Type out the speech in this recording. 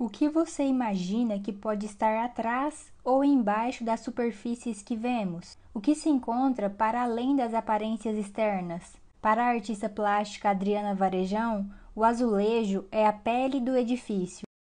O que você imagina que pode estar atrás ou embaixo das superfícies que vemos? O que se encontra para além das aparências externas? Para a artista plástica Adriana Varejão, o azulejo é a pele do edifício.